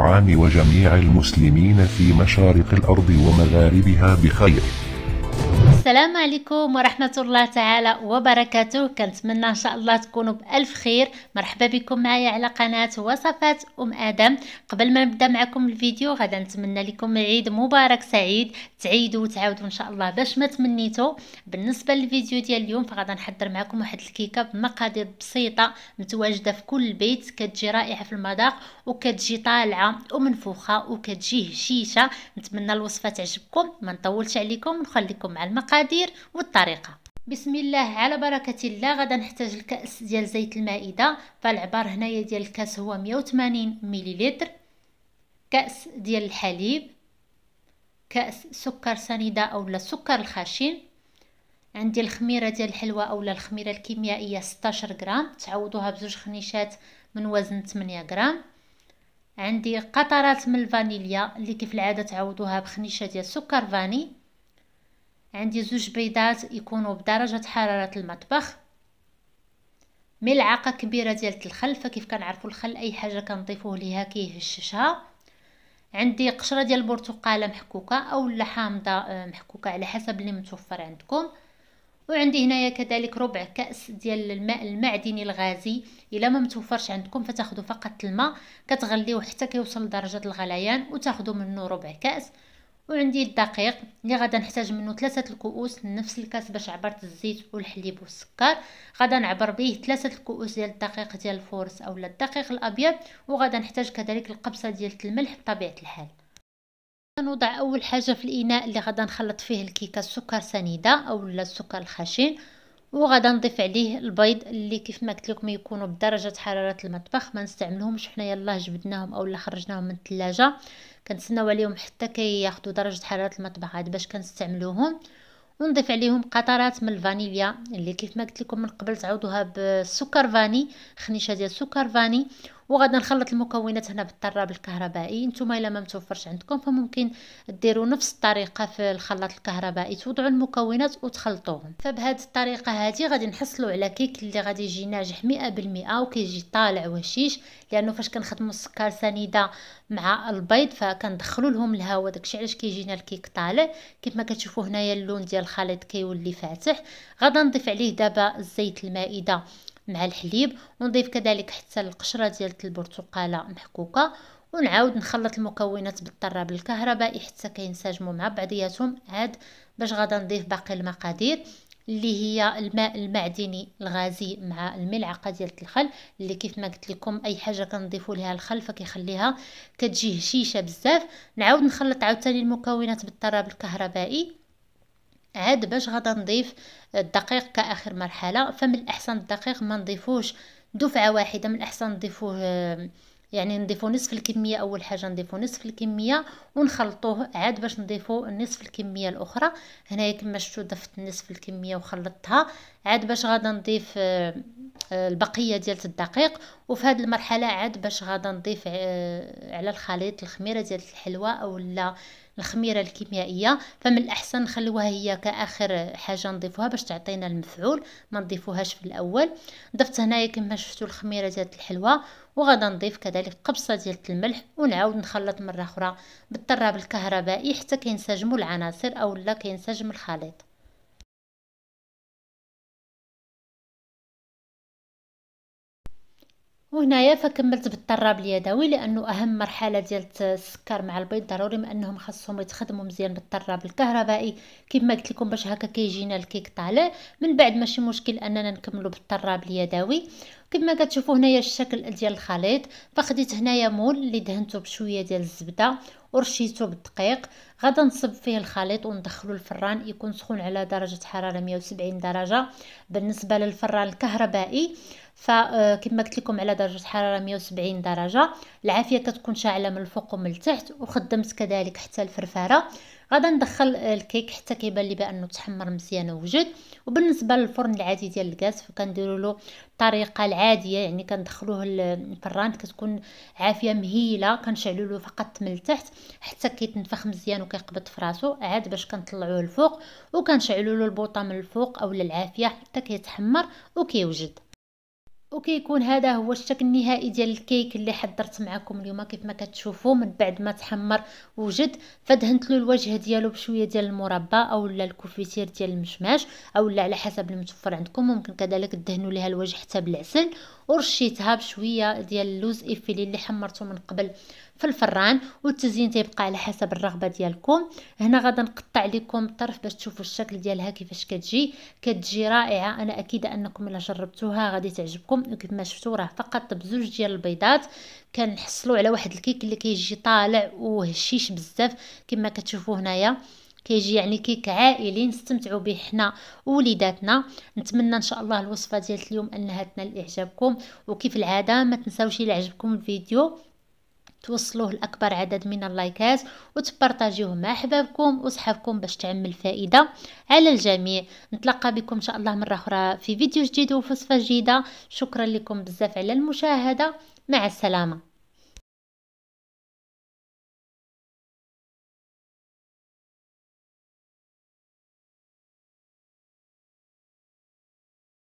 عام وجميع المسلمين في مشارق الأرض ومغاربها بخير السلام عليكم ورحمة الله تعالى وبركاته كنتمنى إن شاء الله تكونوا بألف خير مرحبا بكم معايا على قناة وصفات أم آدم قبل ما نبدأ معكم الفيديو غدا نتمنى لكم عيد مبارك سعيد تعيدوا وتعاودوا إن شاء الله باش ما تمنيتو بالنسبة للفيديو ديال اليوم فغدا نحضر معكم واحد الكيكة بمقادير بسيطة متواجدة في كل بيت كتجي رائعة في المذاق وكتجي طالعة ومنفوخة وكتجي هشيشة نتمنى الوصفة تعجبكم ما نطولش عليكم ونخليكم مع المقادير المقادير والطريقه بسم الله على بركة الله غدا نحتاج الكأس ديال زيت المائدة فالعبار هنايا ديال الكأس هو 180 مليلتر كأس ديال الحليب كأس سكر سنيدة أو سكر الخشن عندي الخميرة ديال الحلوى أو الخميرة الكيميائية 16 غرام تعوضوها بزوج خنيشات من وزن 8 غرام عندي قطرات من الفانيليا اللي كيف العادة تعوضوها بخنيشة ديال سكر فاني عندي زوج بيضات يكونوا بدرجة حرارة المطبخ ملعقة كبيرة ديال الخل فكيف كنعرفوا الخل أي حاجة كنضيفوه ليها كيهششها عندي قشرة ديال البرتقالة محكوكة أو حامضة آه، محكوكة على حسب اللي متوفر عندكم وعندي هنايا كذلك ربع كأس ديال الماء المعدني الغازي الا ما متوفرش عندكم فتاخدو فقط الماء كتغليوه حتى كيوصل لدرجة الغليان وتاخدو منه ربع كأس وعندي الدقيق اللي غدا نحتاج منه ثلاثة الكؤوس نفس الكاس باش عبرت الزيت والحليب والسكر غدا نعبر به ثلاثة الكؤوس ديال الدقيق ديال الفورس اولا الدقيق الابيض وغدا نحتاج كذلك القبصه ديال الملح بطبيعه الحال نوضع اول حاجه في الاناء اللي غدا نخلط فيه الكيكه السكر سنيده اولا السكر الخشن وغادا نضيف عليه البيض اللي كيف ما قلت لكم يكونوا بدرجه حراره المطبخ ما نستعملهمش حنايا الله جبدناهم اولا خرجناهم من الثلاجه كنتسناو عليهم حتى كياخذوا درجه حراره المطبخ عاد باش كنستعملوهم ونضيف عليهم قطرات من الفانيليا اللي كيف ما قلت لكم من قبل تعوضوها بسكر فاني خنيشه ديال سكر فاني وغادي نخلط المكونات هنا بالطراب الكهربائي نتوما الا ما متوفرش عندكم فممكن ديروا نفس الطريقه في الخلاط الكهربائي توضعوا المكونات وتخلطوهم فبهذه الطريقه هذه غادي نحصلوا على كيك اللي غادي يجي ناجح 100% وكيجي طالع وهشيش لانه فاش كنخدموا السكر سنيده مع البيض فكندخلوا لهم الهواء داكشي علاش كيجينا الكيك طالع كيف ما كتشوفوا هنايا اللون ديال الخليط كيولي فاتح غادي نضيف عليه دابا الزيت المائده مع الحليب ونضيف كذلك حتى القشره ديال البرتقاله محكوكه ونعاود نخلط المكونات بالطراب الكهربائي حتى كينسجموا مع بعضياتهم عاد باش غادا نضيف باقي المقادير اللي هي الماء المعدني الغازي مع الملعقه ديال الخل اللي كيف ما قلت لكم اي حاجه كنضيفوا لها الخل فكيخليها كتجي هشيشه بزاف نعاود نخلط عاوتاني المكونات بالطراب الكهربائي عاد باش غادا نضيف الدقيق كاخر مرحله فمن الاحسن الدقيق ما نضيفوش دفعه واحده من الاحسن نضيفوه آه، يعني نضيفو نصف الكميه اول حاجه نضيفو نصف الكميه ونخلطوه عاد باش نضيفو نصف الكميه الاخرى هنايا كما شفتوا ضفت نصف الكميه وخلطتها عاد باش غادا نضيف آه، آه، البقيه ديال الدقيق وفي هذه المرحله عاد باش غادا نضيف على الخليط الخميره ديال الحلوى اولا الخميره الكيميائيه فمن الاحسن نخلوها هي كاخر حاجه نضيفوها باش تعطينا المفعول ما نضيفوهاش في الاول ضفت هنايا كما شفتوا الخميره ديال الحلوى وغادا نضيف كذلك قبصه ديال الملح ونعاود نخلط مره اخرى بالطراب الكهربائي حتى كينسجموا العناصر اولا كينسجم الخليط وهنايا فكملت بالطراب اليدوي لانه اهم مرحله ديال السكر مع البيض ضروري ما انهم خاصهم يتخدموا مزيان بالطراب الكهربائي كما قلت لكم باش هكا كيجينا الكيك طالع من بعد ماشي مشكل اننا نكملوا بالطراب اليدوي كما كتشوفوا هنايا الشكل ديال الخليط فخديت هنايا مول اللي دهنته بشويه ديال الزبده ورشيته بالدقيق غادا نصب فيه الخليط وندخله الفران يكون سخون على درجه حراره 170 درجه بالنسبه للفران الكهربائي فكما آه، قلت لكم على درجه حراره 170 درجه العافيه كتكون شاعله من الفوق ومن التحت وخدمت كذلك حتى الفرفاره غادا ندخل الكيك حتى كيبان لي بانه تحمر مزيان وجد وبالنسبه للفرن العادي ديال الغاز فكنديروا له الطريقه العاديه يعني كندخلوه الفران كتكون عافيه مهيله كنشعلوا له فقط من التحت حتى كيتنفخ مزيان وكيقبض في راسو عاد باش كنطلعوه الفوق وكنشعلوا له البوطه من الفوق اولا العافيه حتى كيتحمر وكيوجد وكيكون هذا هو الشكل النهائي ديال الكيك اللي حضرت معكم اليوم كيف ما كتشوفوا من بعد ما تحمر وجد فدهنت له الوجه ديالو بشويه ديال المربى اولا الكوفيتير ديال المشماش اولا على حسب المتوفر عندكم ممكن كذلك تدهنوا لها الوجه حتى بالعسل ورشيتها بشويه ديال اللوز ايفيلي اللي حمرته من قبل في الفران والتزيين تيبقى على حسب الرغبه ديالكم هنا غادي نقطع لكم الطرف باش تشوفوا الشكل ديالها كيفاش كتجي كتجي رائعه انا اكيده انكم الا جربتوها غادي تعجبكم وكيف ما شفتوا راه فقط بزوج ديال البيضات كنحصلوا على واحد الكيك اللي كيجي طالع وهشيش بزاف كما كتشوفوا هنايا كيجي يعني كيك عائلي نستمتعوا به حنا وليداتنا نتمنى ان شاء الله الوصفه ديال اليوم انها تنال اعجابكم وكيف العاده ما تنساوش الى عجبكم الفيديو توصلوه لاكبر عدد من اللايكات وتبارطاجيوه مع احبابكم وصحابكم باش تعم الفائده على الجميع نتلقى بكم ان شاء الله مره اخرى في فيديو جديد وفصفه جديده شكرا لكم بزاف على المشاهده مع السلامه